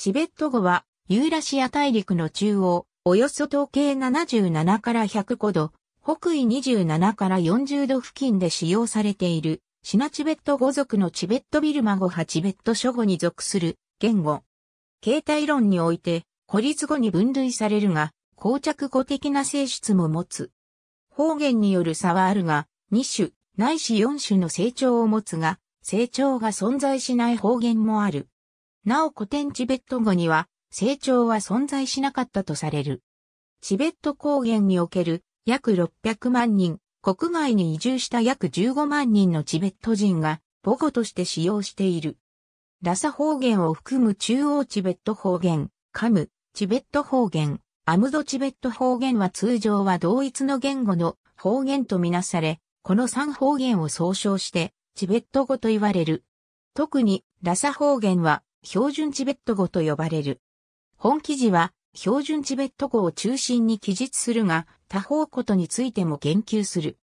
チベット語は、ユーラシア大陸の中央、およそ東経77から105度、北緯27から40度付近で使用されている、シナチベット語族のチベットビルマ語派チベット諸語に属する言語。形態論において、孤立語に分類されるが、膠着語的な性質も持つ。方言による差はあるが、2種、ないし4種の成長を持つが、成長が存在しない方言もある。なお古典チベット語には、成長は存在しなかったとされる。チベット高原における約600万人、国外に移住した約15万人のチベット人が母語として使用している。ラサ方言を含む中央チベット方言、カム、チベット方言、アムドチベット方言は通常は同一の言語の方言とみなされ、この3方言を総称してチベット語と言われる。特にラサ方言は標準チベット語と呼ばれる。本記事は、標準チベット語を中心に記述するが、他方ことについても言及する。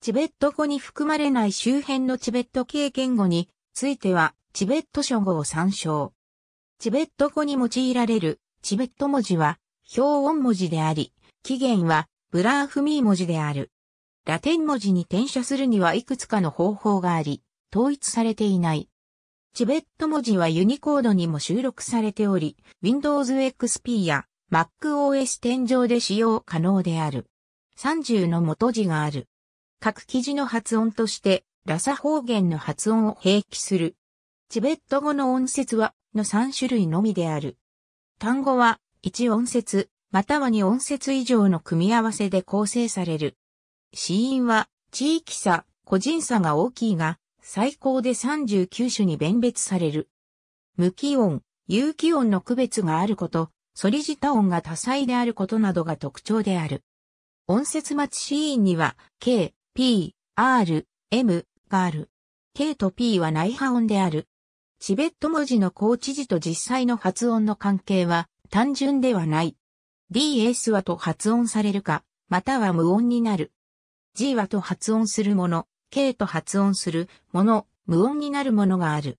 チベット語に含まれない周辺のチベット経験語については、チベット書語を参照。チベット語に用いられるチベット文字は、標音文字であり、起源はブラーフミー文字である。ラテン文字に転写するにはいくつかの方法があり、統一されていない。チベット文字はユニコードにも収録されており、Windows XP や MacOS 天井で使用可能である。30の元字がある。各記事の発音として、ラサ方言の発音を併記する。チベット語の音節は、の3種類のみである。単語は、1音節、または2音節以上の組み合わせで構成される。死因は、地域差、個人差が大きいが、最高で39種に弁別される。無気音、有気音の区別があること、ソリジタ音が多彩であることなどが特徴である。音節末シーンには、K、P、R、M がある。K と P は内波音である。チベット文字の高知字と実際の発音の関係は単純ではない。ds はと発音されるか、または無音になる。g はと発音するもの、K と発音するもの、無音になるものがある。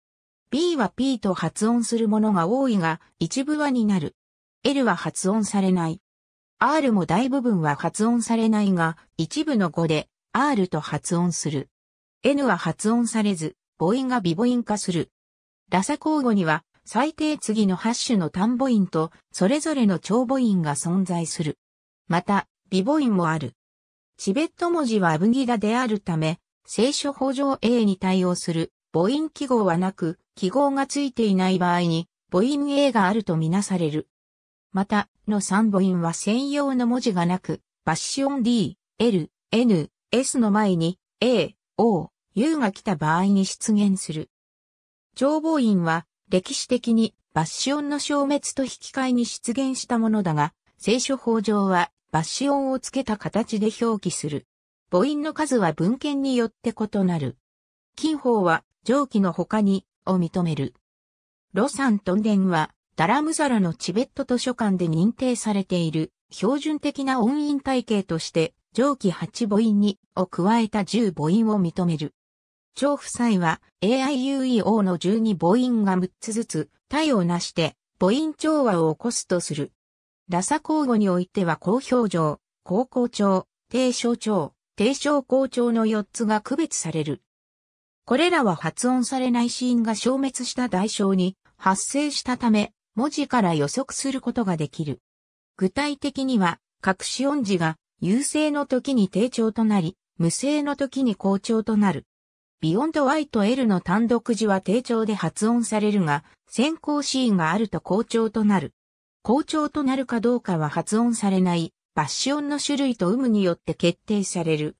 B は P と発音するものが多いが、一部はになる。L は発音されない。R も大部分は発音されないが、一部の語で R と発音する。N は発音されず、母音が微母音化する。ラサ交互には、最低次の8種の単母音と、それぞれの長母音が存在する。また、微母音もある。チベット文字はアブギラであるため、聖書法上 A に対応する母音記号はなく、記号がついていない場合に母音 A があるとみなされる。また、の3母音は専用の文字がなく、バッシオン D、L、N、S の前に A、O、U が来た場合に出現する。長母音は歴史的にバッシオンの消滅と引き換えに出現したものだが、聖書法上はバッシオンをつけた形で表記する。母音の数は文献によって異なる。近法は上記の他にを認める。ロサントン伝はダラムザラのチベット図書館で認定されている標準的な音韻体系として上記8母音にを加えた10母音を認める。長夫妻は AIUEO の12母音が6つずつ体を成して母音調和を起こすとする。ラサ交互においては高表情、高校長、低小長、低唱校長の4つが区別される。これらは発音されないシーンが消滅した代償に発生したため、文字から予測することができる。具体的には、隠し音字が有声の時に低調となり、無声の時に高調となる。ビヨンド Y と L の単独字は低調で発音されるが、先行シーンがあると高調となる。高調となるかどうかは発音されないバッシオンの種類と有無によって決定される。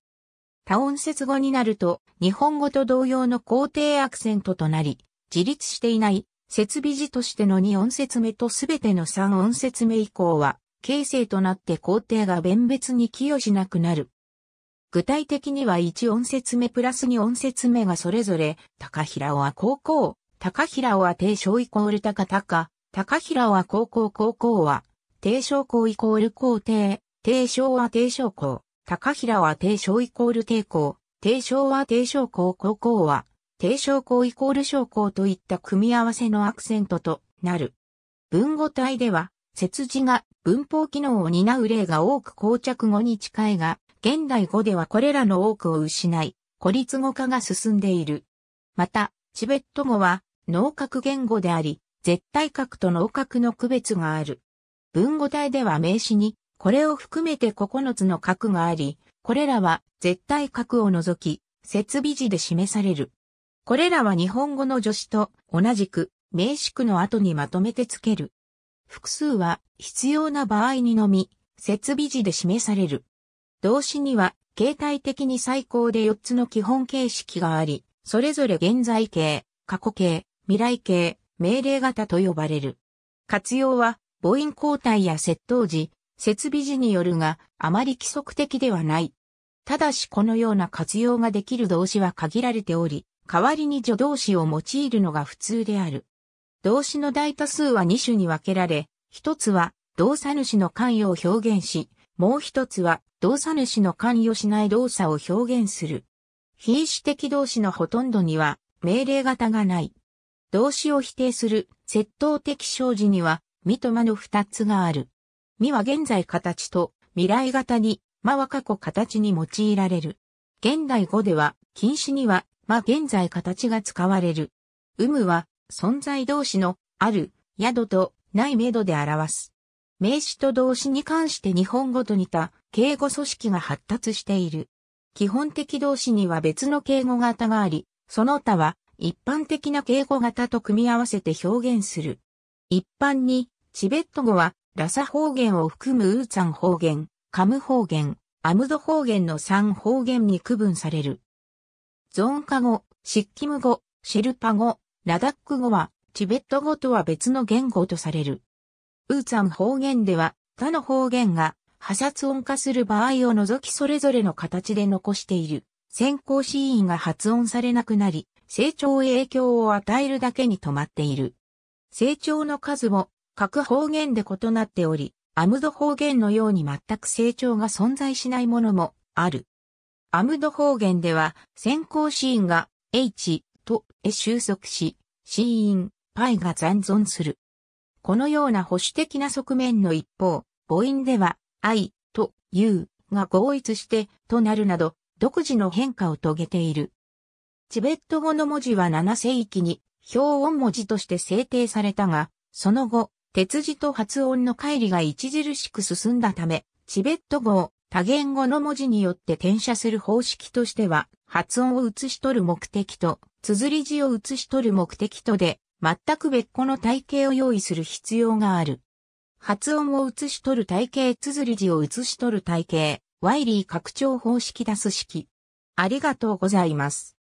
多音節語になると、日本語と同様の肯定アクセントとなり、自立していない、設備字としての2音節目とすべての3音節目以降は、形成となって肯定が弁別に寄与しなくなる。具体的には1音節目プラス2音節目がそれぞれ、高平は高校、高平は低小イコール高高、高平は高校高校は低昇高イコール高低、低昇は低昇高、高平は低昇イコール低高、低昇は低昇高高校は、低昇高イコール昇高といった組み合わせのアクセントとなる。文語体では、節字が文法機能を担う例が多く膠着語に近いが、現代語ではこれらの多くを失い、孤立語化が進んでいる。また、チベット語は、脳格言語であり、絶対格と脳格の区別がある。文語体では名詞に、これを含めて9つの角があり、これらは絶対角を除き、設備字で示される。これらは日本語の助詞と同じく名詞句の後にまとめてつける。複数は必要な場合にのみ、設備字で示される。動詞には、形態的に最高で4つの基本形式があり、それぞれ現在形、過去形、未来形、命令型と呼ばれる。活用は、母音交代や窃盗時、設備時によるが、あまり規則的ではない。ただしこのような活用ができる動詞は限られており、代わりに助動詞を用いるのが普通である。動詞の大多数は2種に分けられ、一つは動作主の関与を表現し、もう一つは動作主の関与しない動作を表現する。非主的動詞のほとんどには命令型がない。動詞を否定する窃盗的障子には三と間の二つがある。三は現在形と未来型に、間は過去形に用いられる。現代語では、禁止には、間現在形が使われる。有無は、存在同士の、ある、宿と、ないめどで表す。名詞と動詞に関して日本語と似た敬語組織が発達している。基本的動詞には別の敬語型があり、その他は一般的な敬語型と組み合わせて表現する。一般にチベット語は、ラサ方言を含むウーツァン方言、カム方言、アムド方言の3方言に区分される。ゾンカ語、シッキム語、シェルパ語、ラダック語は、チベット語とは別の言語とされる。ウーツァン方言では、他の方言が、破殺音化する場合を除きそれぞれの形で残している。先行シーンが発音されなくなり、成長へ影響を与えるだけに止まっている。成長の数も各方言で異なっており、アムド方言のように全く成長が存在しないものもある。アムド方言では先行シーンが H と E 収束し、ーン、π が残存する。このような保守的な側面の一方、母音では I と U が合一してとなるなど、独自の変化を遂げている。チベット語の文字は7世紀に表音文字として制定されたが、その後、鉄字と発音の乖離が著しく進んだため、チベット語を多言語の文字によって転写する方式としては、発音を写し取る目的と、綴り字を写し取る目的とで、全く別個の体系を用意する必要がある。発音を写し取る体系、綴り字を写し取る体系、ワイリー拡張方式出す式。ありがとうございます。